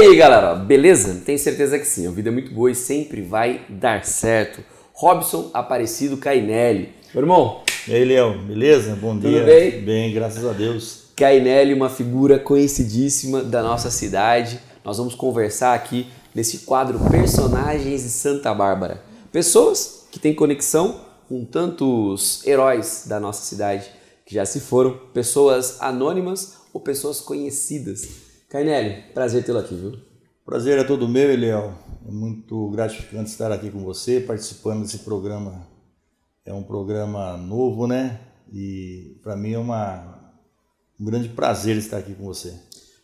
aí, galera? Beleza? Tenho certeza que sim. A vida é muito boa e sempre vai dar certo. Robson Aparecido Cainelli. Meu irmão. E aí, Leão, beleza? Bom Tudo dia. Tudo bem? Bem, graças a Deus. Cainelli, uma figura conhecidíssima da nossa cidade. Nós vamos conversar aqui nesse quadro Personagens de Santa Bárbara. Pessoas que têm conexão com tantos heróis da nossa cidade que já se foram, pessoas anônimas ou pessoas conhecidas Cainelli, prazer tê-lo aqui, viu? Prazer é todo meu, Eliel. É muito gratificante estar aqui com você, participando desse programa. É um programa novo, né? E para mim é uma, um grande prazer estar aqui com você.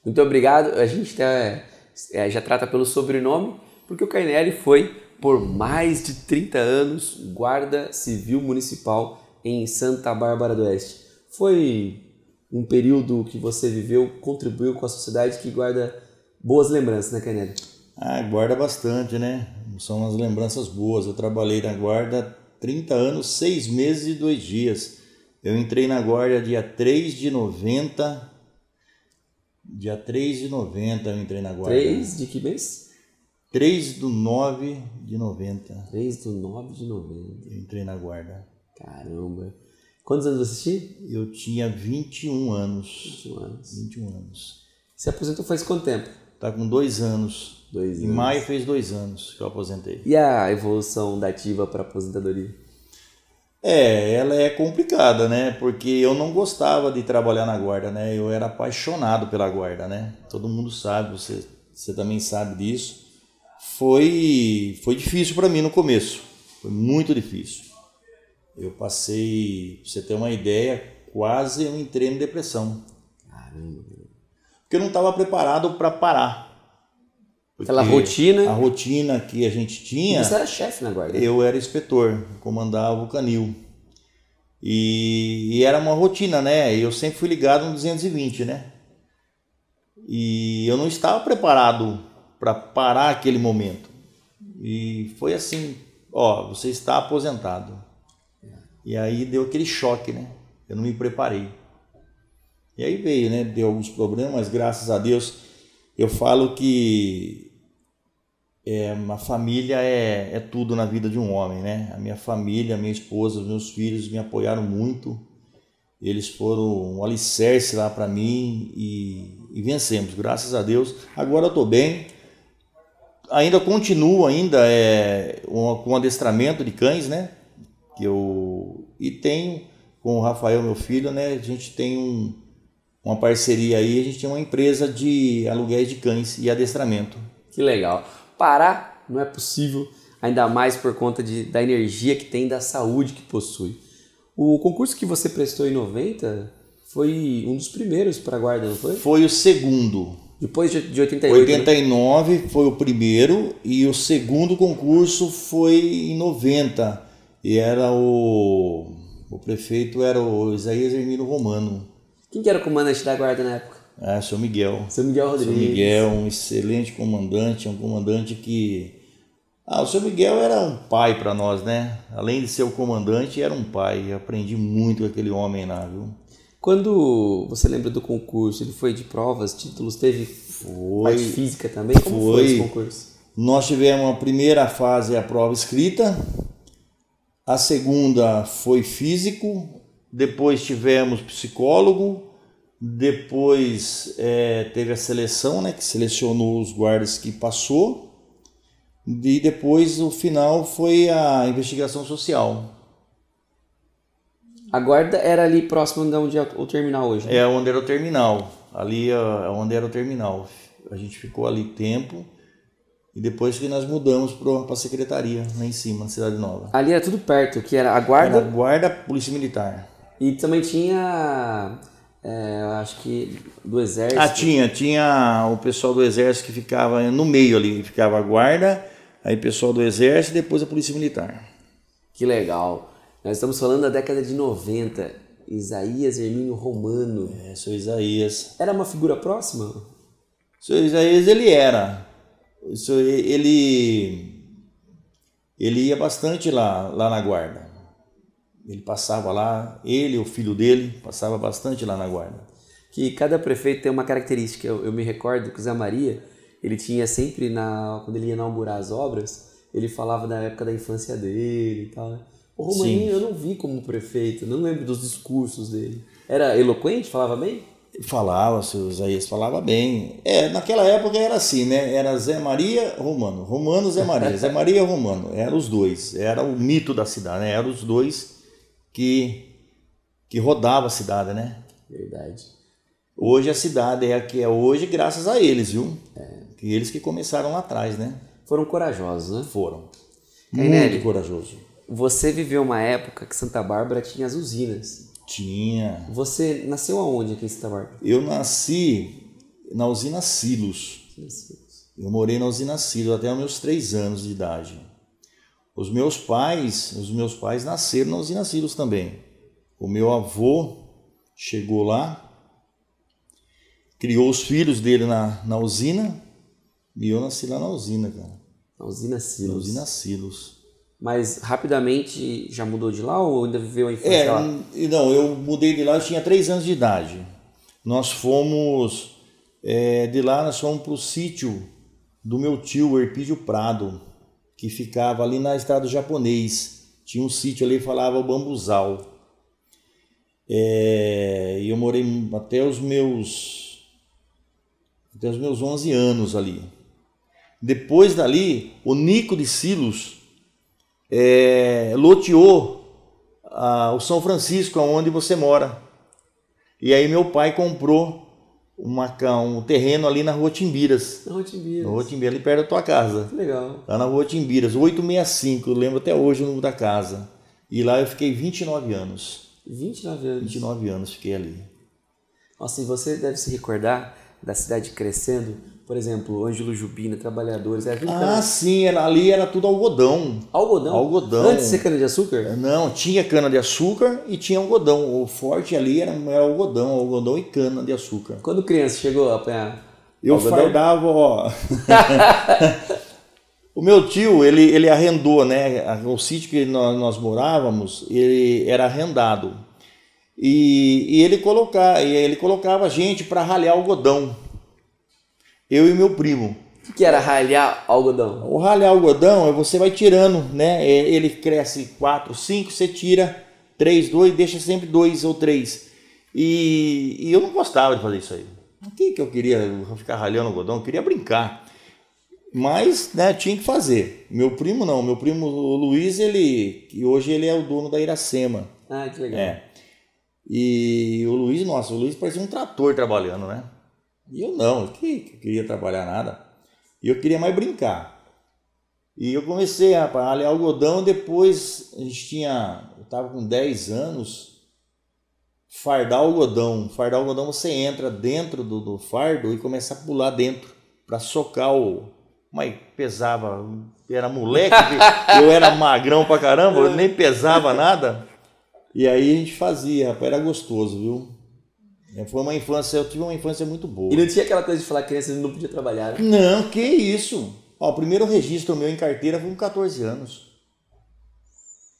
Muito obrigado. A gente tá, é, já trata pelo sobrenome, porque o Cainelli foi, por mais de 30 anos, guarda civil municipal em Santa Bárbara do Oeste. Foi um período que você viveu contribuiu com a sociedade que guarda boas lembranças, né, Canelli? Ah, guarda bastante, né? São umas lembranças boas. Eu trabalhei na guarda 30 anos, 6 meses e 2 dias. Eu entrei na guarda dia 3 de 90. Dia 3 de 90 eu entrei na guarda. 3 de que mês? 3 do 9 de 90. 3 do 9 de 90. Eu entrei na guarda. Caramba. Quantos anos você tinha? Eu tinha 21 anos. 21 anos. 21 anos. Você aposentou faz quanto tempo? Tá com dois anos. Dois em anos. maio fez dois anos que eu aposentei. E a evolução da ativa para aposentadoria? É, ela é complicada, né? Porque eu não gostava de trabalhar na guarda, né? Eu era apaixonado pela guarda, né? Todo mundo sabe, você, você também sabe disso. Foi, foi difícil para mim no começo, foi muito difícil. Eu passei, pra você ter uma ideia, quase eu entrei em depressão. Caramba. Porque eu não estava preparado para parar. Porque Aquela rotina. Né? A rotina que a gente tinha. você era chefe na guarda? Eu era inspetor, comandava o canil. E, e, era uma rotina, né? Eu sempre fui ligado no 220, né? E eu não estava preparado para parar aquele momento. E foi assim: ó, você está aposentado. E aí deu aquele choque, né? Eu não me preparei. E aí veio, né? Deu alguns problemas, graças a Deus. Eu falo que é, uma família é, é tudo na vida de um homem, né? A minha família, a minha esposa, os meus filhos me apoiaram muito. Eles foram um alicerce lá para mim e, e vencemos, graças a Deus. Agora eu estou bem, ainda continuo ainda é, com um, adestramento de cães, né? Que eu e tem, com o Rafael, meu filho, né, a gente tem um, uma parceria aí, a gente tem uma empresa de aluguéis de cães e adestramento. Que legal. Parar não é possível, ainda mais por conta de, da energia que tem, da saúde que possui. O concurso que você prestou em 90 foi um dos primeiros para a guarda, não foi? Foi o segundo. Depois de, de 88. 89 né? foi o primeiro e o segundo concurso foi em 90. E era o. O prefeito era o Isaías Hermino Romano. Quem que era o comandante da guarda na época? Ah, seu Miguel. Seu Miguel Rodrigues. Seu Miguel, um excelente comandante, um comandante que. Ah, o seu Miguel era um pai para nós, né? Além de ser o comandante, era um pai. Eu aprendi muito com aquele homem lá, viu? Quando você lembra do concurso, ele foi de provas, títulos, teve foi, parte física também? Como foi, foi esse concurso? Nós tivemos a primeira fase, a prova escrita, a segunda foi físico, depois tivemos psicólogo, depois é, teve a seleção, né, que selecionou os guardas que passou, e depois o final foi a investigação social. A guarda era ali próximo de onde é o terminal hoje? Né? É onde era o terminal. Ali é, é onde era o terminal. A gente ficou ali tempo. E depois que nós mudamos para a secretaria, lá em cima, na Cidade Nova. Ali era tudo perto, que era a guarda... Era a guarda, polícia militar. E também tinha, é, acho que, do exército... Ah, tinha. Tinha o pessoal do exército que ficava no meio ali. Ficava a guarda, aí pessoal do exército e depois a polícia militar. Que legal. Nós estamos falando da década de 90. Isaías Hermínio Romano. É, seu Isaías. Era uma figura próxima? Seu Isaías, ele era isso, ele, ele ia bastante lá, lá na guarda. Ele passava lá, ele, o filho dele, passava bastante lá na guarda. Que cada prefeito tem uma característica. Eu, eu me recordo que o Zé Maria, ele tinha sempre, na, quando ele ia inaugurar as obras, ele falava da época da infância dele e tal, O né? Romaninho Sim. eu não vi como prefeito, não lembro dos discursos dele. Era eloquente? Falava bem? Falava, seu Isaías falava bem. É, naquela época era assim, né? Era Zé Maria Romano. Romano, Zé Maria. Zé Maria Romano. Eram os dois. Era o mito da cidade, né? Eram os dois que, que rodava a cidade, né? Verdade. Hoje a cidade é a que é hoje graças a eles, viu? É. eles que começaram lá atrás, né? Foram corajosos, né? Foram. Cainelli, Muito corajoso. Você viveu uma época que Santa Bárbara tinha as usinas. Tinha. Você nasceu aonde aqui em Itamarca? Eu nasci na usina Silos. Eu morei na usina Silos até os meus três anos de idade. Os meus pais, os meus pais nasceram na usina Silos também. O meu avô chegou lá, criou os filhos dele na, na usina e eu nasci lá na usina, cara. Na usina Silos. Na usina Silos mas rapidamente já mudou de lá ou ainda viveu a infância é, lá? Não, eu mudei de lá, eu tinha 3 anos de idade. Nós fomos, é, de lá nós fomos para o sítio do meu tio, Herpídio Prado, que ficava ali na estrada japonês. Tinha um sítio ali, falava Bambuzal. É, e eu morei até os meus até os meus 11 anos ali. Depois dali, o Nico de Silos, é, loteou a, o São Francisco, onde você mora. E aí meu pai comprou uma, um terreno ali na Rua Timbiras. Na Rua Timbiras. Na Rua Timbiras, ali perto da tua casa. Que legal. Lá na Rua Timbiras, 865, eu lembro até hoje o número da casa. E lá eu fiquei 29 anos. 29 anos? 29 anos fiquei ali. Nossa, assim, e você deve se recordar da cidade crescendo por exemplo, Ângelo Jubina, trabalhadores. Era é ah, sim, era, ali era tudo algodão. Algodão? Algodão. Antes de ser cana-de-açúcar? É, não, tinha cana-de-açúcar e tinha algodão. O forte ali era, era algodão, algodão e cana-de-açúcar. Quando criança chegou a apanhar? Eu algodão? fardava, ó. o meu tio, ele, ele arrendou, né? O sítio que nós, nós morávamos, ele era arrendado. E, e ele, colocar, ele colocava a gente para ralhar algodão eu e meu primo. O que era ralhar algodão? O ralhar algodão é você vai tirando, né? É, ele cresce 4, 5, você tira 3, 2, deixa sempre 2 ou 3. E, e, eu não gostava de fazer isso aí. O que, que eu queria ficar ralhando algodão? Eu queria brincar. Mas né, tinha que fazer. Meu primo não, meu primo o Luiz, ele. hoje ele é o dono da Iracema. Ah, que legal. É. E o Luiz, nossa, o Luiz parecia um trator trabalhando, né? E eu não, que, que queria trabalhar nada. E eu queria mais brincar. E eu comecei a palhar algodão, depois a gente tinha, eu estava com 10 anos, fardar algodão. Fardar algodão você entra dentro do, do fardo e começa a pular dentro para socar o... Mas é pesava, era moleque, eu era magrão pra caramba, eu nem pesava nada. E aí a gente fazia, rapaz, era gostoso, viu? É, foi uma infância, eu tive uma infância muito boa. E não tinha aquela coisa de falar que criança não podia trabalhar? Né? Não, que isso. Ó, o primeiro registro meu em carteira foi com 14 anos.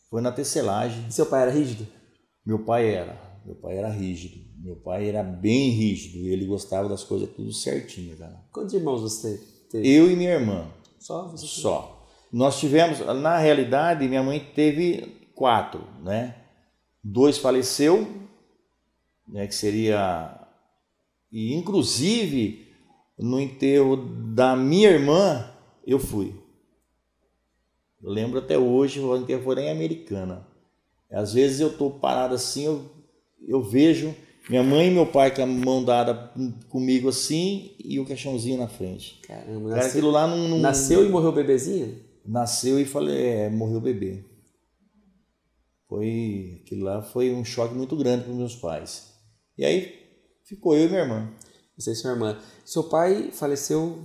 Foi na tecelagem. E seu pai era rígido? Meu pai era. Meu pai era rígido. Meu pai era bem rígido. Ele gostava das coisas tudo certinho, cara. Quantos irmãos você teve? Eu e minha irmã. Só? Você teve? Só. Nós tivemos, na realidade, minha mãe teve quatro, né? Dois faleceu, né, que seria. E, inclusive, no enterro da minha irmã, eu fui. Eu lembro até hoje, o enterro foi em Americana. Às vezes eu estou parado assim, eu, eu vejo minha mãe e meu pai com a mão dada comigo assim e o caixãozinho na frente. Caramba, nasceu, aquilo lá não, não, Nasceu e morreu o bebezinho? Nasceu e falei, é, morreu o bebê. Foi, aquilo lá foi um choque muito grande para meus pais. E aí ficou eu e minha irmã. Você e sua irmã. Seu pai faleceu?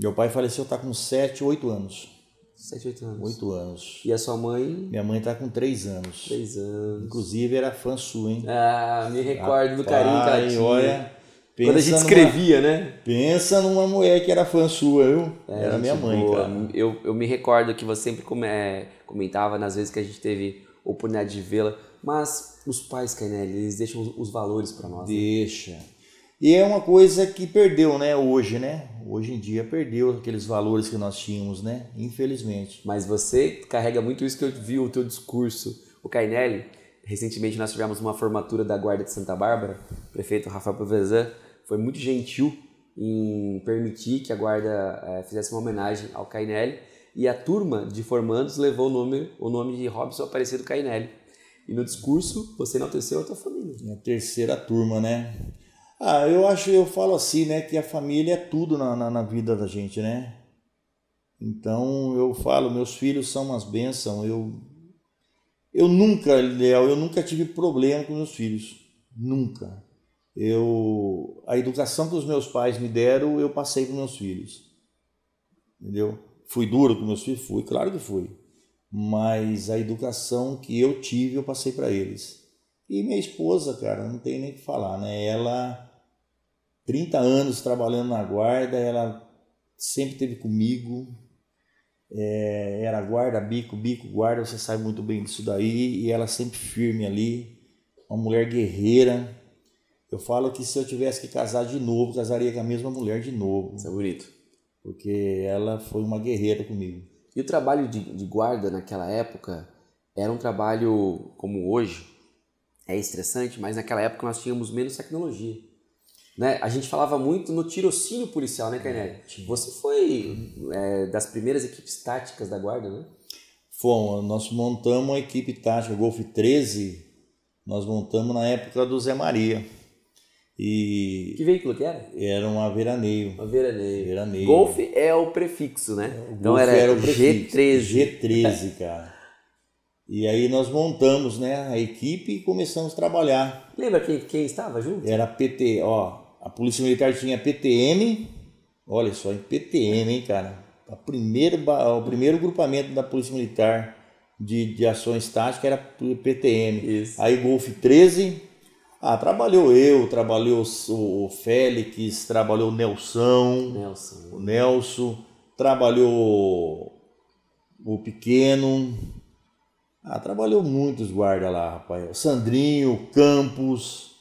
Meu pai faleceu, tá com 7, 8 anos. 7, 8 anos. 8 anos. E a sua mãe? Minha mãe tá com 3 anos. 3 anos. Inclusive era fã sua, hein? Ah, me recordo ah, do carinho que ela tinha. Olha, Quando a gente escrevia, numa, né? Pensa numa mulher que era fã sua, viu? É, era minha mãe, boa. cara. Eu, eu me recordo que você sempre é, comentava nas vezes que a gente teve oportunidade de vê-la mas os pais, Kainelli, eles deixam os valores para nós. Né? Deixa. Né? E é uma coisa que perdeu, né, hoje, né? Hoje em dia perdeu aqueles valores que nós tínhamos, né? Infelizmente. Mas você carrega muito isso que eu vi o teu discurso. O Cainelli, recentemente nós tivemos uma formatura da Guarda de Santa Bárbara, o prefeito Rafael Provezan foi muito gentil em permitir que a Guarda é, fizesse uma homenagem ao Cainelli e a turma de formandos levou o nome, o nome de Robson Aparecido Cainelli. E no discurso, você enalteceu a tua família. Na terceira turma, né? Ah, eu acho, eu falo assim, né, que a família é tudo na, na, na vida da gente, né? Então eu falo, meus filhos são umas bênçãos. Eu, eu nunca, Léo, eu nunca tive problema com meus filhos. Nunca. Eu, a educação que os meus pais me deram, eu passei para meus filhos. Entendeu? Fui duro com meus filhos? Fui, claro que fui mas a educação que eu tive eu passei para eles. E minha esposa, cara, não tem nem o que falar, né? Ela, 30 anos trabalhando na guarda, ela sempre teve comigo, é, era guarda, bico, bico, guarda, você sabe muito bem disso daí, e ela sempre firme ali, uma mulher guerreira. Eu falo que se eu tivesse que casar de novo, casaria com a mesma mulher de novo. Isso é bonito. Porque ela foi uma guerreira comigo. E o trabalho de, de guarda naquela época era um trabalho como hoje, é estressante, mas naquela época nós tínhamos menos tecnologia. Né? A gente falava muito no tirocínio policial, né, Cainelli? É, Você foi é, das primeiras equipes táticas da guarda, né? Fomos, nós montamos uma equipe tática, Golf 13, nós montamos na época do Zé Maria. E que veículo que era? Era um Averaneio. Averaneio. Averaneio. Golf é o prefixo, né? É, o então era, era prefixo, G13. G13, cara. e aí nós montamos né, a equipe e começamos a trabalhar. Lembra quem, quem estava junto? Era PT, ó. A Polícia Militar tinha PTM. Olha só, em PTM, hein, cara? A primeira, o primeiro grupamento da Polícia Militar de, de ações táticas era PTM. Isso. Aí Golf 13 ah, trabalhou eu, trabalhou o Félix, trabalhou o Nelson, Nelson. o Nelson, trabalhou o Pequeno. Ah, trabalhou muitos guardas lá, rapaz. O Sandrinho, o Campos.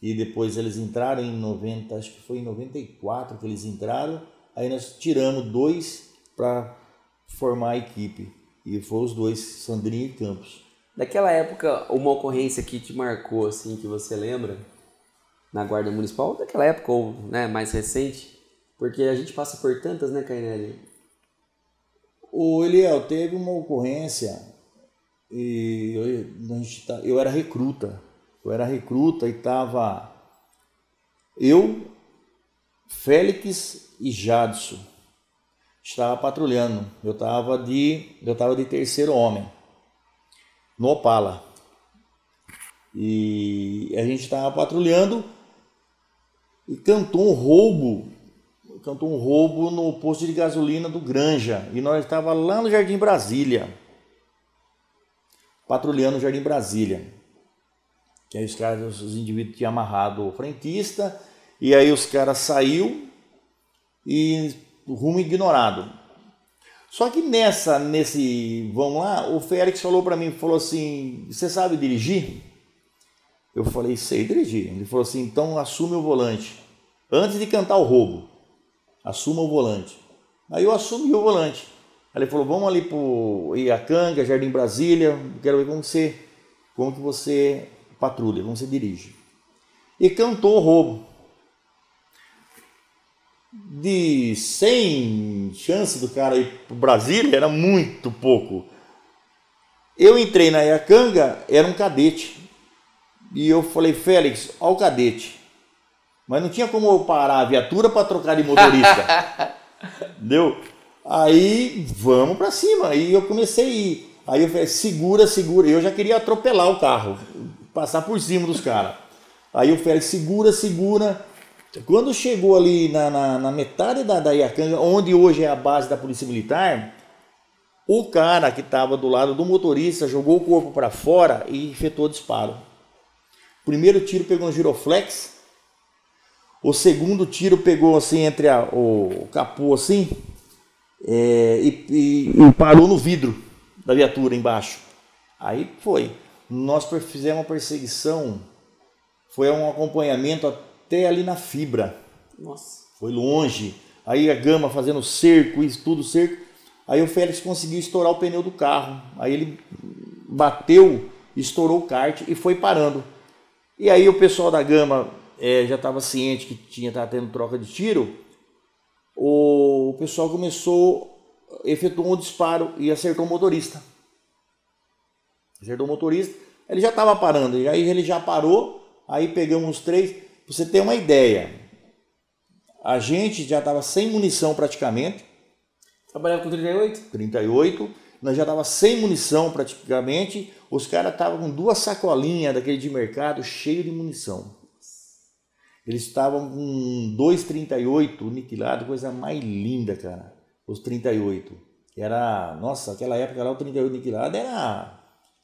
E depois eles entraram em 90, acho que foi em 94 que eles entraram. Aí nós tiramos dois para formar a equipe. E foram os dois, Sandrinho e Campos. Daquela época, uma ocorrência que te marcou, assim, que você lembra, na Guarda Municipal, daquela época, ou né, mais recente, porque a gente passa por tantas, né, Cainelli? O Eliel, teve uma ocorrência e eu, tá, eu era recruta. Eu era recruta e tava eu, Félix e Jadson. Estava patrulhando. Eu estava de, eu tava de terceiro homem no Opala. E a gente estava tá patrulhando e cantou um roubo, cantou um roubo no posto de gasolina do Granja. E nós estava lá no Jardim Brasília, patrulhando o Jardim Brasília. Que aí os caras, os indivíduos tinham amarrado o frentista, e aí os caras saiu e rumo ignorado. Só que nessa, nesse, vamos lá, o Félix falou para mim, falou assim, você sabe dirigir? Eu falei, sei dirigir. Ele falou assim, então assume o volante. Antes de cantar o roubo, assuma o volante. Aí eu assumi o volante. Aí ele falou, vamos ali pro Iacanga, Jardim Brasília, quero ver como você, como que você patrulha, como você dirige. E cantou o roubo de 100 chance do cara ir para Brasília era muito pouco. Eu entrei na Iacanga, era um cadete. E eu falei, Félix, olha o cadete. Mas não tinha como eu parar a viatura para trocar de motorista. Entendeu? Aí vamos para cima. Aí eu comecei a ir. Aí eu falei, segura, segura. Eu já queria atropelar o carro, passar por cima dos caras. Aí o Félix, segura, segura. Quando chegou ali na, na, na metade da, da Iacanga, onde hoje é a base da Polícia Militar, o cara que estava do lado do motorista jogou o corpo para fora e efetuou disparo. O primeiro tiro pegou um giroflex, o segundo tiro pegou assim entre a, o, o capô assim é, e, e, e, parou no vidro da viatura embaixo. Aí foi. Nós fizemos uma perseguição, foi um acompanhamento até ali na fibra. Nossa. Foi longe. Aí a gama fazendo cerco, isso tudo cerco. Aí o Félix conseguiu estourar o pneu do carro. Aí ele bateu, estourou o kart e foi parando. E aí o pessoal da gama é, já estava ciente que tinha tava tendo troca de tiro. O, pessoal começou, efetuou um disparo e acertou o motorista. Acertou o motorista. Ele já estava parando. E aí ele já parou. Aí pegamos os três você ter uma ideia, a gente já estava sem munição praticamente. Trabalhava com 38? 38. Nós já estava sem munição praticamente. Os caras estavam com duas sacolinhas daquele de mercado cheio de munição. Eles estavam com 2,38 niquilado, coisa mais linda, cara. Os 38. Era, nossa, aquela época lá o 38 aniquilado era,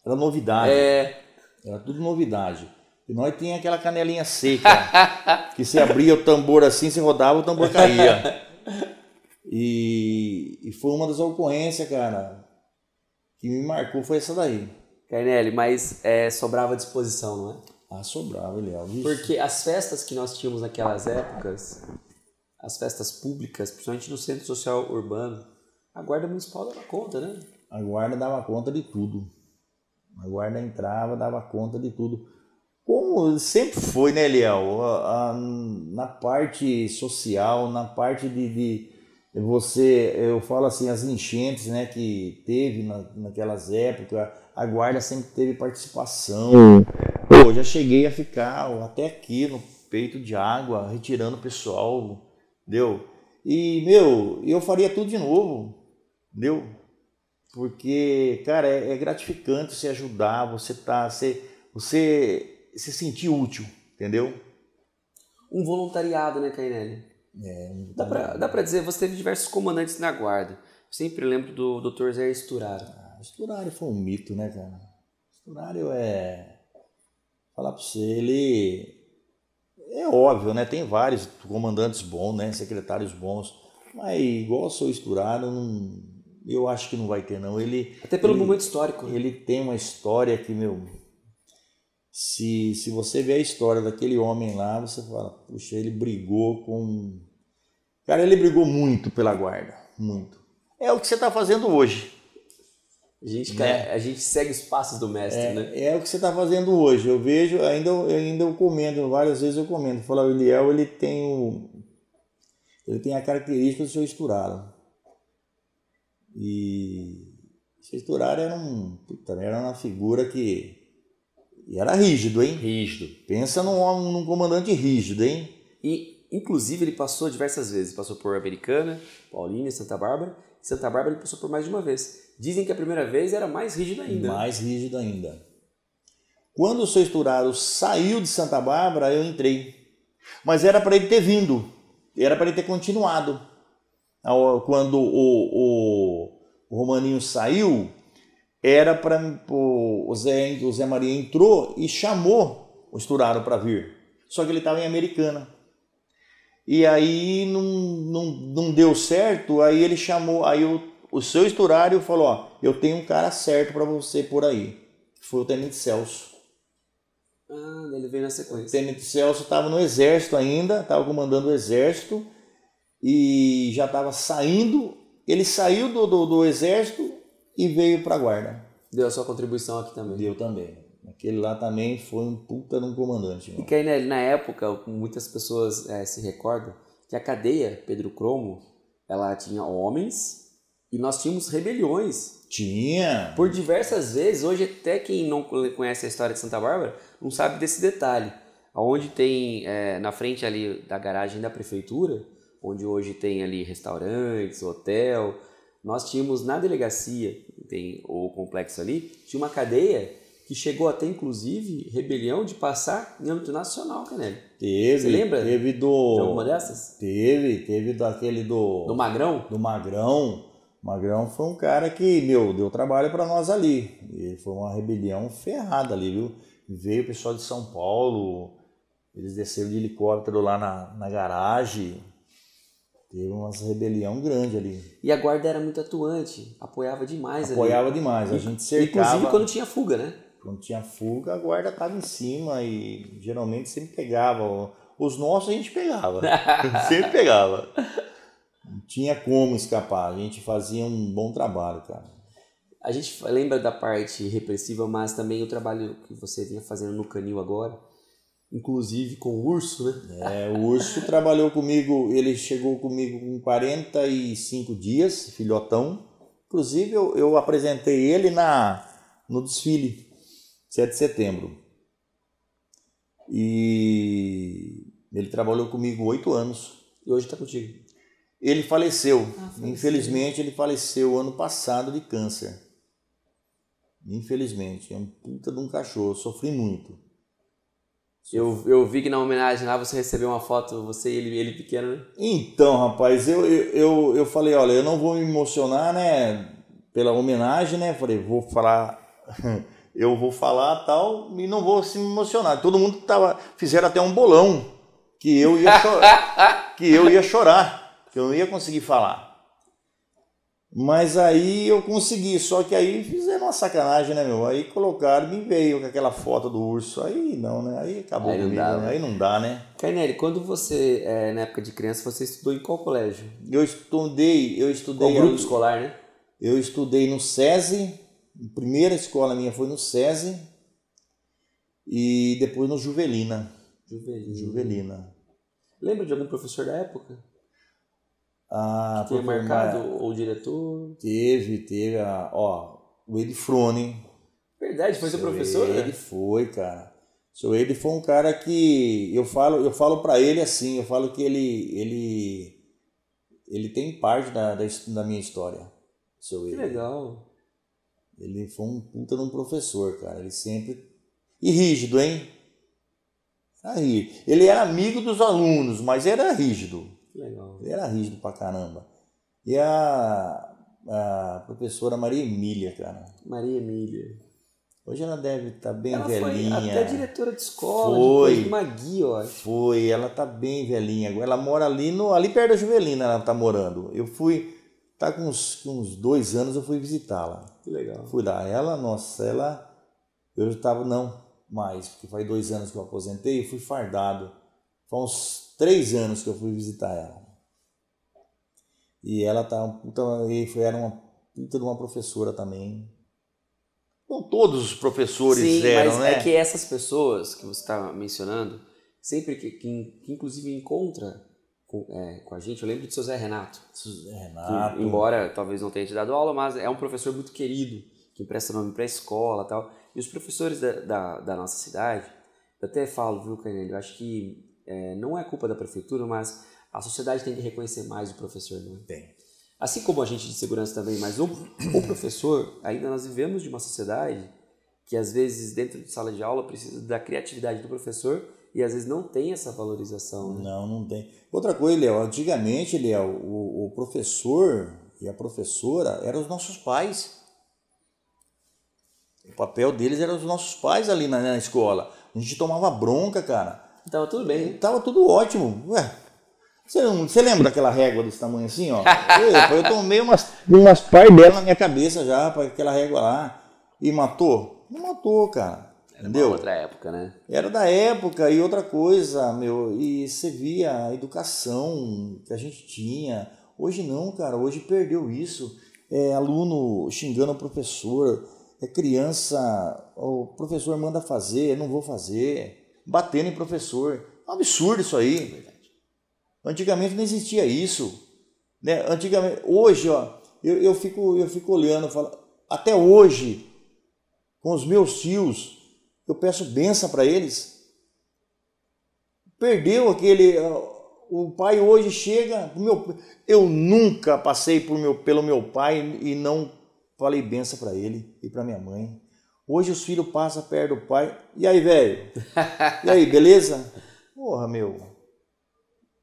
era novidade. É. Era tudo novidade. E nós tinha aquela canelinha seca, que se abria o tambor assim, se rodava, o tambor caía. E, e foi uma das ocorrências, cara, que me marcou, foi essa daí. Carnelli, mas é, sobrava disposição, não é? Ah, sobrava, Léo. Porque as festas que nós tínhamos naquelas épocas, as festas públicas, principalmente no centro social urbano, a guarda municipal dava conta, né? A guarda dava conta de tudo. A guarda entrava, dava conta de tudo. Como sempre foi, né, Eliel? A, a, na parte social, na parte de, de, você, eu falo assim, as enchentes né, que teve na, naquelas épocas, a guarda sempre teve participação. Pô, já cheguei a ficar até aqui no peito de água, retirando o pessoal, deu? E, meu, eu faria tudo de novo, deu? Porque, cara, é, é gratificante você ajudar, você tá, você, você se sentir útil, entendeu? Um voluntariado, né, Cainelli? É, um dá, pra, dá pra dizer, você teve diversos comandantes na guarda. Sempre lembro do Dr. Zé Esturário. Ah, foi um mito, né, cara? Esturário é. Falar pra você, ele. É óbvio, né? Tem vários comandantes bons, né? Secretários bons. Mas igual o seu Esturário, não... eu acho que não vai ter, não. Ele. Até pelo ele, momento histórico. Né? Ele tem uma história que, meu se, se você vê a história daquele homem lá, você fala, puxa, ele brigou com. Cara, ele brigou muito pela guarda, muito. É o que você está fazendo hoje. A gente, né? a gente segue os passos do mestre, é, né? É o que você está fazendo hoje. Eu vejo, ainda, ainda eu comendo, várias vezes eu comendo. Falar, o Eliel, ele tem o, ele tem a característica do seu esturado E o seu esturado era um, também era uma figura que e era rígido, hein? Rígido. Pensa num, num comandante rígido, hein? E, inclusive, ele passou diversas vezes. Passou por Americana, Paulínia, Santa Bárbara. Santa Bárbara ele passou por mais de uma vez. Dizem que a primeira vez era mais rígido ainda. Mais rígido ainda. Quando o seu Esturaro saiu de Santa Bárbara, eu entrei. Mas era para ele ter vindo. Era para ele ter continuado. Quando o, o, o Romaninho saiu, era para o Zé, o Zé Maria entrou e chamou o Esturaro para vir. Só que ele estava em Americana. E aí não, não, não deu certo, aí ele chamou, aí o, o seu Esturário falou, ó, eu tenho um cara certo para você por aí. Foi o Tenente Celso. Ah, ele veio na sequência. O Tenente Celso estava no exército ainda, estava comandando o exército e já estava saindo. Ele saiu do, do, do exército e veio para a guarda. Deu a sua contribuição aqui também. Deu também. Aquele lá também foi um puta num comandante. Mano. E que aí, né, na época, muitas pessoas é, se recordam que a cadeia Pedro Cromo, ela tinha homens e nós tínhamos rebeliões. Tinha! Por diversas vezes, hoje até quem não conhece a história de Santa Bárbara não sabe desse detalhe. Onde tem, é, na frente ali da garagem da prefeitura, onde hoje tem ali restaurantes, hotel, nós tínhamos na delegacia, tem o complexo ali, tinha uma cadeia que chegou até, inclusive, rebelião de passar em âmbito nacional, Canelli. Teve. Você lembra? Teve do. De alguma dessas? Teve, teve daquele do. Do Magrão? Do Magrão. Magrão foi um cara que, meu, deu trabalho para nós ali. foi uma rebelião ferrada ali, viu? Veio o pessoal de São Paulo, eles desceram de helicóptero lá na, na garagem. Teve uma rebelião grande ali. E a guarda era muito atuante, apoiava demais Apoiava ali. demais, a gente cercava. Inclusive quando tinha fuga, né? Quando tinha fuga, a guarda estava em cima e geralmente sempre pegava. Os nossos a gente pegava. sempre pegava. Não tinha como escapar, a gente fazia um bom trabalho, cara. A gente lembra da parte repressiva, mas também o trabalho que você vinha fazendo no Canil agora inclusive com o Urso, né? É, o Urso trabalhou comigo, ele chegou comigo com 45 dias, filhotão. Inclusive, eu, eu apresentei ele na no desfile, 7 de setembro. E ele trabalhou comigo oito anos e hoje está contigo. Ele faleceu, ah, infelizmente ele faleceu ano passado de câncer. Infelizmente, é um puta de um cachorro, sofri muito. Eu, eu vi que na homenagem lá você recebeu uma foto, você e ele, ele pequeno, né? Então, rapaz, eu, eu, eu falei, olha, eu não vou me emocionar, né? Pela homenagem, né? Falei, vou falar, eu vou falar tal, e não vou se emocionar. Todo mundo tava, fizeram até um bolão que eu ia, que eu ia chorar, que eu não ia conseguir falar. Mas aí eu consegui, só que aí fizeram uma sacanagem, né, meu? Aí colocaram, me veio com aquela foto do urso. Aí não, né? Aí acabou aí comigo, não dá, né? Aí não dá, né? Carnelli, quando você, é, na época de criança, você estudou em qual colégio? Eu estudei, eu estudei... Qual grupo escolar, né? Eu estudei no SESI, a primeira escola minha foi no SESI, e depois no Juvelina. Juvelina. Juvelina. Lembra de algum professor da época? Ah, teve marcado uma... o diretor? Teve, teve. A, ó, o Ed Frone. Verdade, foi seu, seu professor, ele né? foi, cara. Seu Ed foi um cara que eu falo, eu falo pra ele assim, eu falo que ele ele ele tem parte da, da, da minha história. Seu Ed. Que legal. Ele foi um puta de um professor, cara. Ele sempre e rígido, hein? aí tá Ele era amigo dos alunos, mas era rígido. Legal. Ele era rígido pra caramba. E a, a professora Maria Emília, cara. Maria Emília. Hoje ela deve estar tá bem ela velhinha. Foi até diretora de escola, foi, de Magui, eu acho. Foi, ela tá bem velhinha. Ela mora ali no ali perto da Juvelina, ela tá morando. Eu fui, tá com uns, uns dois anos, eu fui visitá-la. Que legal. Fui lá. Ela, nossa, ela. Eu já tava, não mais, porque faz dois anos que eu aposentei, eu fui fardado. Foi uns três anos que eu fui visitar ela. E ela tá, puta, era uma puta de uma professora também. Bom, todos os professores Sim, eram, mas é né? É que essas pessoas que você está mencionando, sempre que, que, que inclusive encontra com, é, com, a gente, eu lembro de seu Zé Renato. Zé Renato. Que, embora talvez não tenha te dado aula, mas é um professor muito querido, que empresta nome para a escola tal. E os professores da, da, da nossa cidade, eu até falo, viu, Canelho, eu acho que é, não é culpa da prefeitura, mas a sociedade tem que reconhecer mais o professor, não é? Tem. Assim como a gente de segurança também, mas o, o professor, ainda nós vivemos de uma sociedade que às vezes dentro de sala de aula precisa da criatividade do professor e às vezes não tem essa valorização. Né? Não, não tem. Outra coisa, Léo, antigamente, Léo, o, o professor e a professora eram os nossos pais. O papel deles era os nossos pais ali na, na escola. A gente tomava bronca, cara. Tava tudo bem. Tava tudo ótimo. Ué, você, não, você lembra daquela régua desse tamanho assim, ó? eu tomei umas, umas par dela na minha cabeça já, para aquela régua lá. E matou? Não matou, cara. Era Entendeu? outra época, né? Era da época e outra coisa, meu. E você via a educação que a gente tinha. Hoje não, cara. Hoje perdeu isso. É aluno xingando o professor. É criança. O professor manda fazer, não vou fazer batendo em professor. É um absurdo isso aí. É Antigamente não existia isso. Né? Antigamente, hoje, ó, eu, eu, fico, eu fico olhando, falo, até hoje, com os meus tios, eu peço benção para eles. Perdeu aquele. O pai hoje chega. Meu, eu nunca passei meu, pelo meu pai e não falei benção para ele e para minha mãe. Hoje os filhos passam perto do pai. E aí, velho? E aí, beleza? Porra, meu.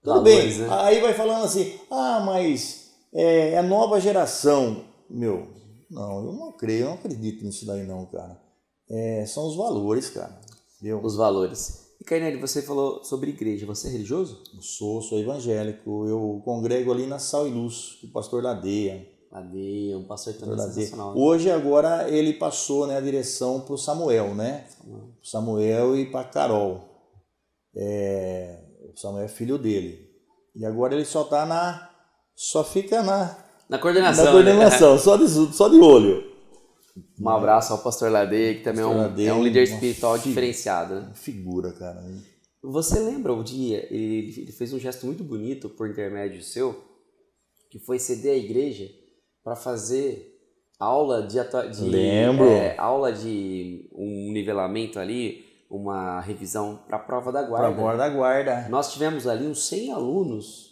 Tudo bem. Né? Aí vai falando assim: ah, mas é, é nova geração. Meu, não, eu não creio, eu não acredito nisso daí, não, cara. É, são os valores, cara. Entendeu? Os valores. E Carnelli, você falou sobre igreja, você é religioso? Eu sou, sou evangélico. Eu congrego ali na Sal e Luz, o pastor Ladeia. Adê, um pastor também sensacional. Né? Hoje, agora, ele passou né, a direção para o Samuel, né? Samuel, Samuel e para Carol. É, o Samuel é filho dele. E agora ele só tá na... Só fica na... Na coordenação. Na né? coordenação, né? só, de, só de olho. Um abraço ao pastor Ladei, que também é um, é um, líder espiritual diferenciado. Né? Figura, cara. Você lembra o dia, ele, ele fez um gesto muito bonito por intermédio seu, que foi ceder a igreja para fazer aula de, de Lembro. É, aula de um nivelamento ali, uma revisão para a prova da guarda. Para a prova da guarda. Nós tivemos ali uns 100 alunos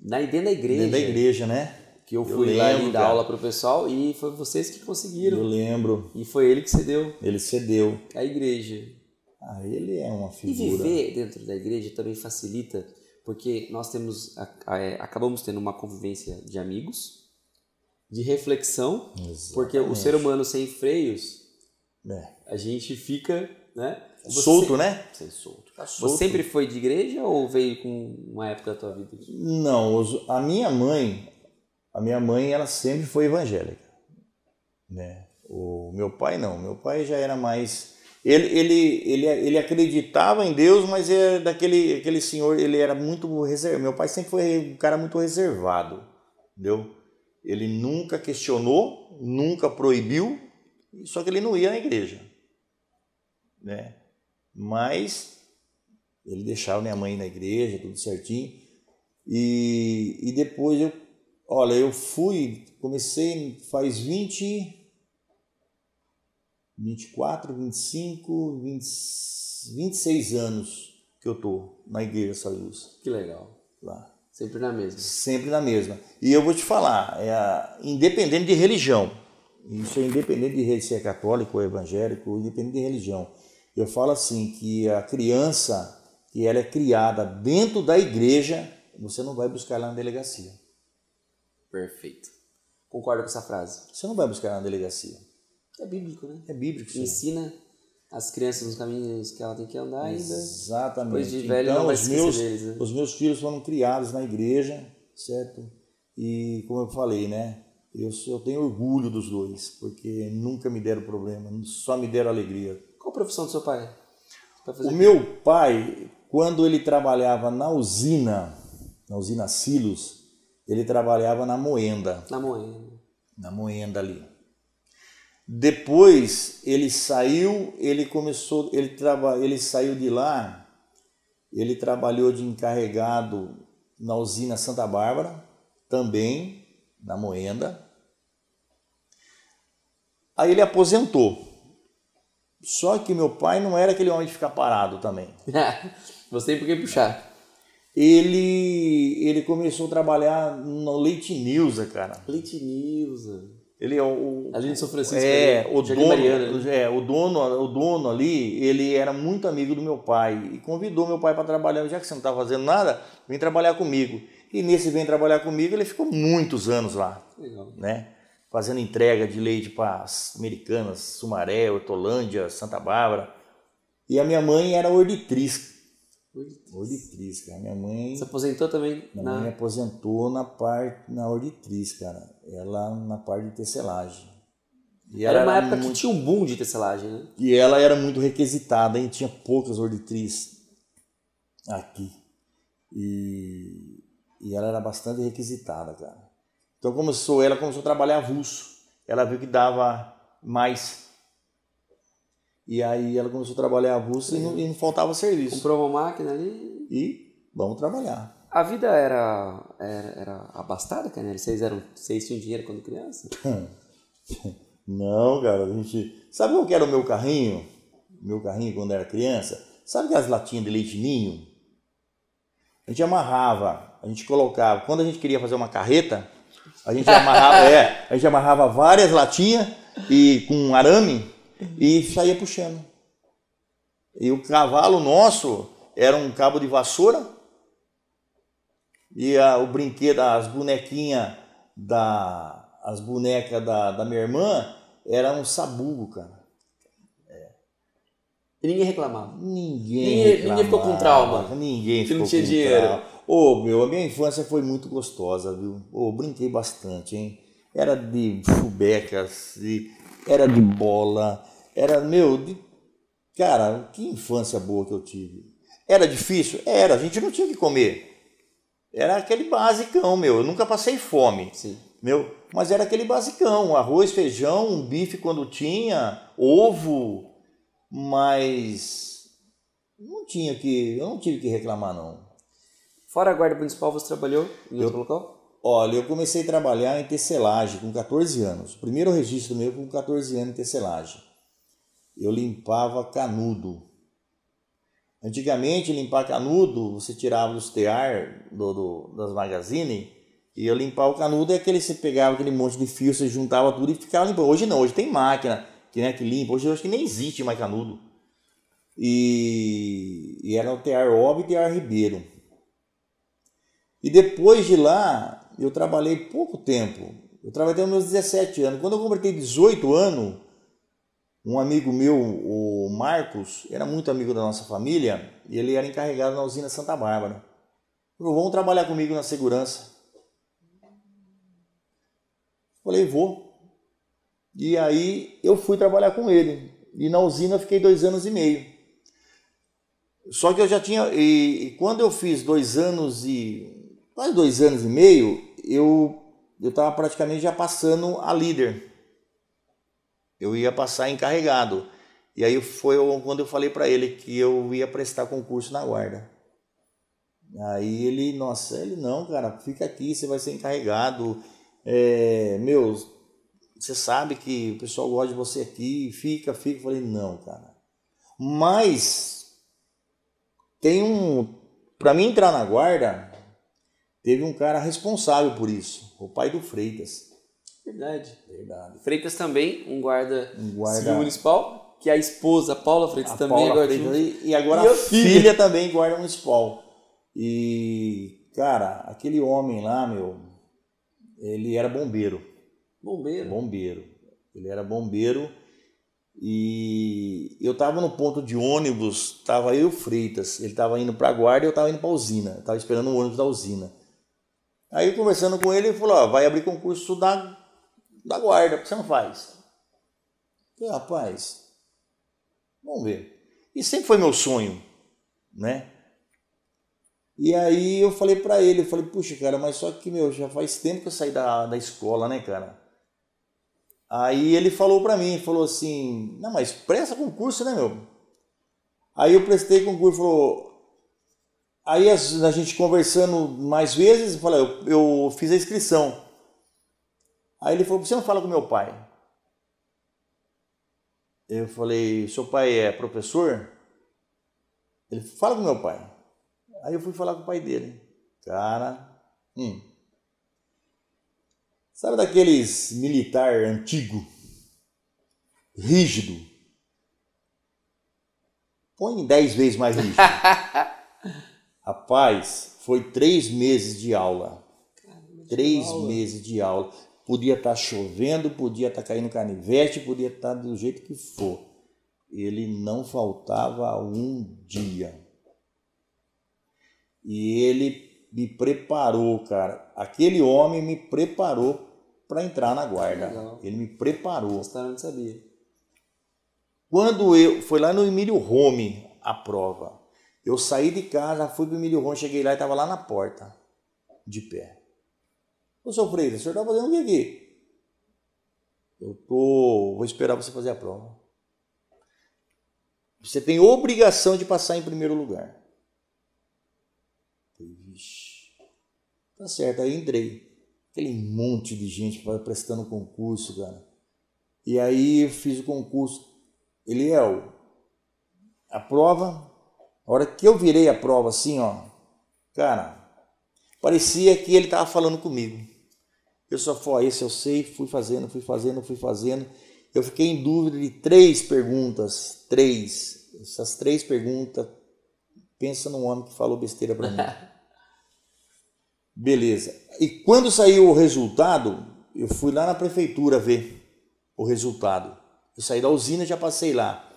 na, dentro da igreja. Dentro da igreja, né? Que eu, eu fui lembro, lá e dar aula para o pessoal e foi vocês que conseguiram. Eu lembro. E foi ele que cedeu. Ele cedeu. A igreja. Ah, ele é uma figura. E viver dentro da igreja também facilita porque nós temos é, acabamos tendo uma convivência de amigos, de reflexão, Exatamente. porque o ser humano sem freios, é. a gente fica, né? Você, solto, né? Você, é solto. Tá solto. Você sempre foi de igreja ou veio com uma época da tua vida? Não, a minha mãe, a minha mãe, ela sempre foi evangélica, né? O meu pai não, meu pai já era mais ele, ele, ele, ele acreditava em Deus, mas era é daquele aquele senhor, ele era muito reservado. Meu pai sempre foi um cara muito reservado, entendeu? Ele nunca questionou, nunca proibiu, só que ele não ia à igreja, né? Mas ele deixava minha mãe na igreja, tudo certinho. E, e depois eu, olha, eu fui, comecei faz 20, 24, 25, 20, 26 anos que eu tô na igreja Só Luz. Que legal. Lá. Sempre na mesma. Sempre na mesma. E eu vou te falar, é a, independente de religião, isso é independente de se é católico ou evangélico, independente de religião. Eu falo assim que a criança que ela é criada dentro da igreja, você não vai buscar ela na delegacia. Perfeito. Concordo com essa frase. Você não vai buscar ela na delegacia. É bíblico, né? É bíblico. Sim. Ensina as crianças nos caminhos que ela tem que andar Exatamente. Depois de velho, então, os meus, deles, né? os meus filhos foram criados na igreja, certo? E como eu falei, né? Eu, eu tenho orgulho dos dois, porque nunca me deram problema, só me deram alegria. Qual a profissão do seu pai? O aqui? meu pai, quando ele trabalhava na usina, na usina Silos, ele trabalhava na moenda. Na moenda. Na moenda ali. Depois ele saiu, ele começou, ele, traba, ele saiu de lá, ele trabalhou de encarregado na usina Santa Bárbara, também na Moenda. Aí ele aposentou. Só que meu pai não era aquele homem de ficar parado também. Você tem por que puxar. Ele, ele começou a trabalhar no Leite Nilza, cara. Leite Nilza. Ele é o. A gente São Francisco. É, o dono, Mariana. Né? é, o dono, o dono ali, ele era muito amigo do meu pai e convidou meu pai para trabalhar. Já que você não estava tá fazendo nada, vem trabalhar comigo. E nesse vem trabalhar comigo, ele ficou muitos anos lá, Legal. né? Fazendo entrega de leite para as americanas, Sumaré, Hortolândia, Santa Bárbara. E a minha mãe era orditriz. Orditriz, cara. Minha mãe. Se aposentou também? Minha na... mãe aposentou na parte na orditriz, cara ela é na parte de tecelagem. E era, uma época muito... que tinha um boom de tecelagem, né? E ela era muito requisitada, hein? tinha poucas orditrizes aqui. E... e ela era bastante requisitada, cara. Então começou, ela começou a trabalhar russo. Ela viu que dava mais. E aí ela começou a trabalhar russo e, e não, e não faltava serviço. Comprou uma máquina ali. E vamos trabalhar. A vida era, era, era abastada, cara? Né? Vocês, eram, vocês tinham dinheiro quando criança? Não, cara, a gente. Sabe qual que era o meu carrinho? Meu carrinho quando era criança? Sabe aquelas latinhas de leite ninho? A gente amarrava, a gente colocava. Quando a gente queria fazer uma carreta, a gente amarrava, é, a gente amarrava várias latinhas e com um arame e saía puxando. E o cavalo nosso era um cabo de vassoura e a, o brinquedo, as bonequinhas da. As bonecas da, da minha irmã era um sabugo, cara. E ninguém reclamava. Ninguém. Ninguém, reclamava, ninguém ficou com trauma. Ninguém ficou não tinha com dinheiro. trauma. Ô, oh, meu, a minha infância foi muito gostosa, viu? oh, brinquei bastante, hein? Era de chubecas, assim, era de bola, era, meu, de... cara, que infância boa que eu tive. Era difícil? Era, a gente não tinha que comer era aquele basicão, meu. Eu nunca passei fome. Sim. Meu, mas era aquele basicão, arroz, feijão, um bife quando tinha, ovo, mas não tinha que, eu não tive que reclamar não. Fora a guarda municipal, você trabalhou em outro eu, local? Olha, eu comecei a trabalhar em tecelagem com 14 anos. primeiro registro meu com 14 anos em tecelagem. Eu limpava canudo Antigamente, limpar canudo, você tirava os tear do, do, das magazines e eu limpar o canudo é aquele você pegava aquele monte de fio, você juntava tudo e ficava limpo. Hoje não, hoje tem máquina que, né, que limpa. Hoje eu acho que nem existe mais canudo. E, e era o Tear óbvio e Tear Ribeiro. E depois de lá, eu trabalhei pouco tempo. Eu trabalhei até meus 17 anos. Quando eu completei 18 anos, um amigo meu, o Marcos, era muito amigo da nossa família, e ele era encarregado na usina Santa Bárbara. Falou, vamos trabalhar comigo na segurança. Falei, vou. E aí eu fui trabalhar com ele. E na usina eu fiquei dois anos e meio. Só que eu já tinha. E, e quando eu fiz dois anos e. quase dois anos e meio, eu estava praticamente já passando a líder eu ia passar encarregado. E aí foi quando eu falei para ele que eu ia prestar concurso na guarda. Aí ele, nossa, ele não, cara, fica aqui, você vai ser encarregado. É, meu, você sabe que o pessoal gosta de você aqui, fica, fica. Eu falei, não, cara. Mas tem um. Para mim entrar na guarda, teve um cara responsável por isso, o pai do Freitas. Verdade. Verdade. Freitas também, um guarda, um guarda... civil municipal, que a esposa, Paula Freitas, a também é Paula é guarda Freitas, E agora e a filha. filha também guarda municipal. E, cara, aquele homem lá, meu, ele era bombeiro. Bombeiro? Bombeiro. Ele era bombeiro. E eu tava no ponto de ônibus, tava eu o Freitas. Ele tava indo pra guarda e eu tava indo pra usina. tava esperando o ônibus da usina. Aí conversando com ele, ele falou: ó, vai abrir concurso da da guarda, porque você não faz? falei, rapaz, vamos ver. E sempre foi meu sonho, né? E aí eu falei para ele, eu falei, puxa, cara, mas só que, meu, já faz tempo que eu saí da, da escola, né, cara? Aí ele falou para mim, falou assim, não, mas presta concurso, né, meu? Aí eu prestei concurso, falou... Aí a gente conversando mais vezes, eu falei, eu, eu fiz a inscrição. Aí ele falou, você não fala com meu pai? Eu falei, seu pai é professor? Ele falou, fala com meu pai. Aí eu fui falar com o pai dele. Cara, hum. Sabe daqueles militar antigo, rígido? Põe dez vezes mais rígido. Rapaz, foi três meses de aula. Caramba, três aula. meses de aula. Podia estar tá chovendo, podia estar tá caindo canivete, podia estar tá do jeito que for. Ele não faltava um dia. E ele me preparou, cara. Aquele homem me preparou para entrar na guarda. Legal. Ele me preparou. Você não sabia. Quando eu. Foi lá no Emílio Rome a prova. Eu saí de casa, fui pro Emílio Rome, cheguei lá e estava lá na porta, de pé. Ô, seu Freire, o senhor está fazendo o que aqui? Eu tô, vou esperar você fazer a prova. Você tem obrigação de passar em primeiro lugar. Vixe. Tá certo, aí entrei. Aquele monte de gente prestando concurso, cara. E aí eu fiz o concurso. Ele é o, a prova. A hora que eu virei a prova assim, ó, cara, parecia que ele tava falando comigo. Eu só ah, esse eu sei, fui fazendo, fui fazendo, fui fazendo. Eu fiquei em dúvida de três perguntas, três. Essas três perguntas, pensa num homem que falou besteira para mim. Beleza. E quando saiu o resultado, eu fui lá na prefeitura ver o resultado. Eu saí da usina, já passei lá.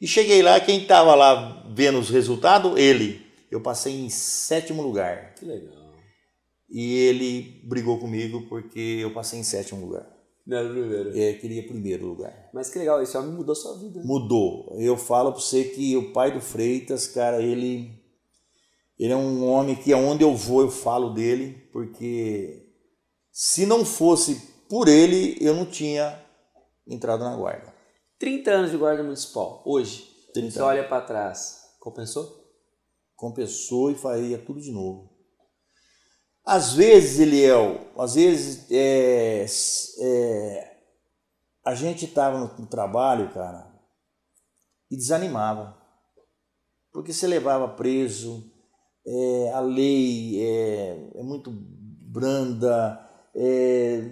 E cheguei lá, quem estava lá vendo os resultados? Ele. Eu passei em sétimo lugar. Que legal. E ele brigou comigo porque eu passei em sétimo lugar. Não era o primeiro. É, queria primeiro lugar. Mas que legal, esse homem mudou sua vida. Né? Mudou. Eu falo pra você que o pai do Freitas, cara, ele. Ele é um homem que aonde eu vou eu falo dele, porque se não fosse por ele, eu não tinha entrado na guarda. 30 anos de guarda municipal, hoje. Você olha para trás, compensou? Compensou e faria tudo de novo. Às vezes, Eliel, às vezes é, é, a gente estava no, no trabalho, cara, e desanimava. Porque se levava preso, é, a lei é, é muito branda, é,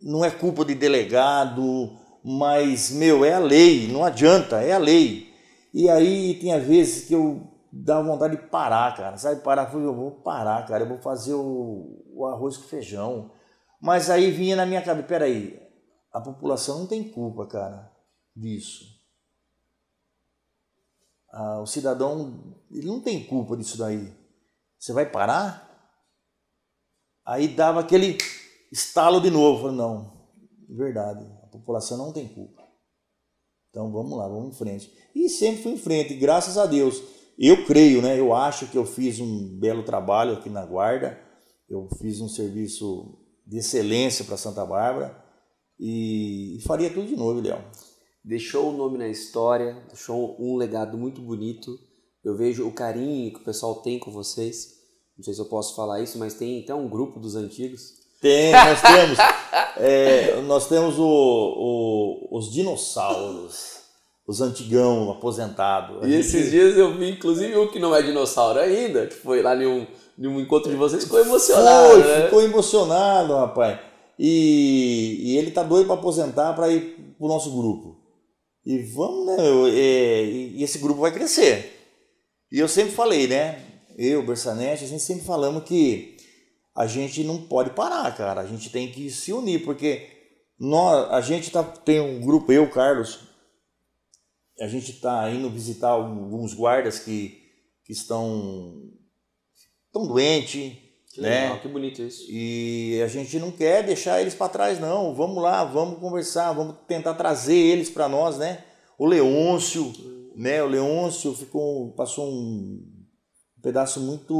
não é culpa de delegado, mas, meu, é a lei, não adianta, é a lei. E aí tinha vezes que eu dá vontade de parar, cara. Sabe, parar, eu vou parar, cara, eu vou fazer o, o arroz com feijão. Mas aí vinha na minha cabeça, peraí, a população não tem culpa, cara, disso. Ah, o cidadão, ele não tem culpa disso daí. Você vai parar? Aí dava aquele estalo de novo. Falei, não, verdade, a população não tem culpa. Então vamos lá, vamos em frente. E sempre fui em frente, graças a Deus. Eu creio, né? Eu acho que eu fiz um belo trabalho aqui na Guarda. Eu fiz um serviço de excelência para Santa Bárbara e faria tudo de novo, Léo. Deixou o nome na história, deixou um legado muito bonito. Eu vejo o carinho que o pessoal tem com vocês. Não sei se eu posso falar isso, mas tem até um grupo dos antigos. Tem, nós temos. é, nós temos o, o, os dinossauros os antigão, aposentado. E gente... esses dias eu vi, inclusive, o um que não é dinossauro ainda, que foi lá em um, em um encontro de vocês, ficou emocionado. Foi, né? ficou emocionado, rapaz. E, e ele tá doido para aposentar para ir pro nosso grupo. E vamos, né? Eu, é, e esse grupo vai crescer. E eu sempre falei, né? Eu, Bersanete, a gente sempre falamos que a gente não pode parar, cara. A gente tem que se unir, porque nós, a gente tá, tem um grupo, eu, Carlos, a gente está indo visitar alguns guardas que, que estão tão doentes. Que né? legal, que bonito isso. E a gente não quer deixar eles para trás, não. Vamos lá, vamos conversar, vamos tentar trazer eles para nós, né? O Leôncio, né? O Leôncio ficou, passou um pedaço muito,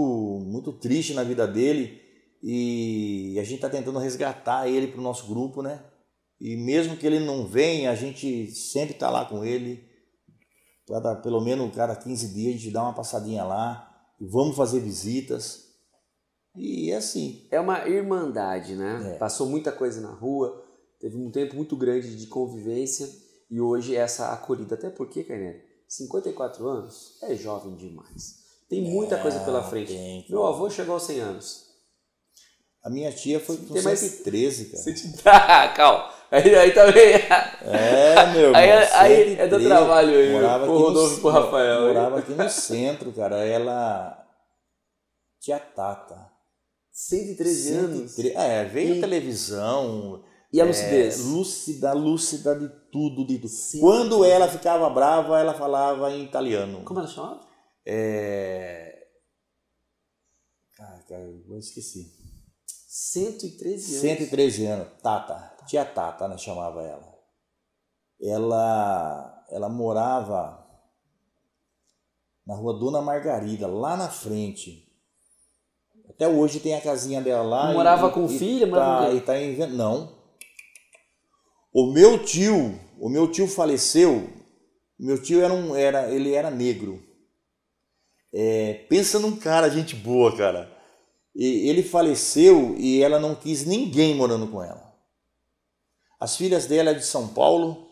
muito triste na vida dele e a gente está tentando resgatar ele para o nosso grupo, né? E mesmo que ele não venha, a gente sempre está lá com ele cada, pelo menos cada 15 dias a gente dá uma passadinha lá, e vamos fazer visitas. E é assim. É uma irmandade, né? É. Passou muita coisa na rua, teve um tempo muito grande de convivência e hoje é essa acolhida. Até porque, Carneiro, 54 anos é jovem demais. Tem muita é, coisa pela frente. Tem, Meu avô chegou aos 100 anos. A minha tia foi com mais... cara. Você te... Ah, calma. Aí, aí também. É, meu Aí, mano, aí é, é, é do trabalho aí, morava pro Rodolfo e pro Rafael. Morava aí. aqui no centro, cara. Ela. Tia Tata. 113 103, anos? É, veio e... televisão. E a lucidez? É, lúcida, lúcida de tudo, de tudo. Sim. Quando ela ficava brava, ela falava em italiano. Como ela chamava? É... Ah, cara, eu esqueci. 113 anos. 113 anos, Tata tia Tata, né, chamava ela. Ela, ela morava na rua Dona Margarida, lá na frente. Até hoje tem a casinha dela lá. morava e, com o filho? mas tá, Tá em Não. O meu tio, o meu tio faleceu. Meu tio era um, era, ele era negro. É, pensa num cara, gente boa, cara. E ele faleceu e ela não quis ninguém morando com ela. As filhas dela é de São Paulo.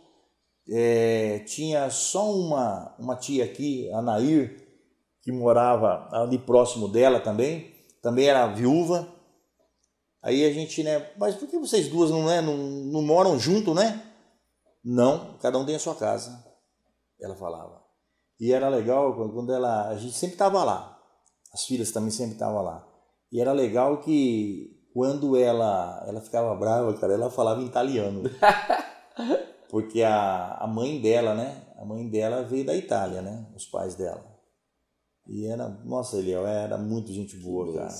É, tinha só uma, uma tia aqui, a Nair, que morava ali próximo dela também. Também era viúva. Aí a gente, né? Mas por que vocês duas não, né, não, não moram junto, né? Não, cada um tem a sua casa. Ela falava. E era legal quando ela. A gente sempre estava lá. As filhas também sempre estavam lá. E era legal que quando ela, ela ficava brava, cara, ela falava italiano. Porque a, a mãe dela, né? A mãe dela veio da Itália, né? Os pais dela. E era, nossa, Eliel, era muito gente boa, cara.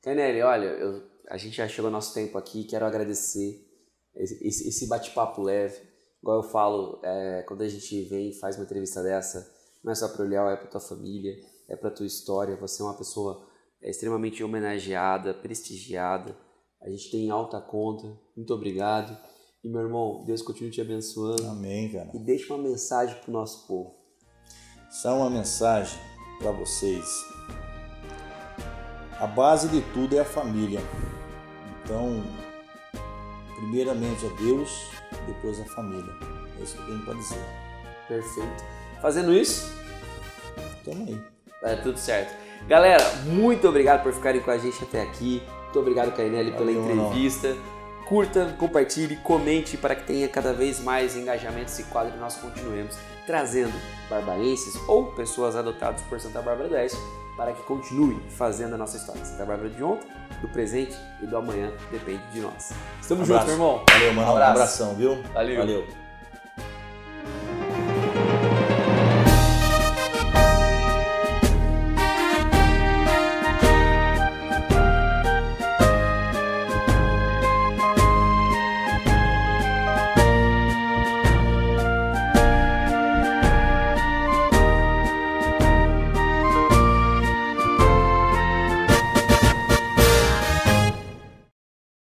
Canelli, olha, eu, a gente já chegou nosso tempo aqui, quero agradecer esse, esse bate-papo leve. Igual eu falo, é, quando a gente vem e faz uma entrevista dessa, não é só para o Eliel, é para tua família, é para tua história. Você é uma pessoa é extremamente homenageada, prestigiada. A gente tem alta conta. Muito obrigado. E meu irmão, Deus continue te abençoando. Amém, cara. E deixe uma mensagem pro nosso povo. Só uma mensagem para vocês. A base de tudo é a família. Então, primeiramente a é Deus, depois a família. É isso que eu tenho para dizer. Perfeito. Fazendo isso, tamo aí. Vai é tudo certo. Galera, muito obrigado por ficarem com a gente até aqui. Muito obrigado, Carinelli, pela entrevista. Não. Curta, compartilhe, comente para que tenha cada vez mais engajamento esse quadro e nós continuemos trazendo barbarenses ou pessoas adotadas por Santa Bárbara do Oeste para que continue fazendo a nossa história. Santa Bárbara de ontem, do presente e do amanhã depende de nós. Estamos juntos, meu irmão. Valeu, mano. Um, abraço. um abração, viu? Valeu. Valeu.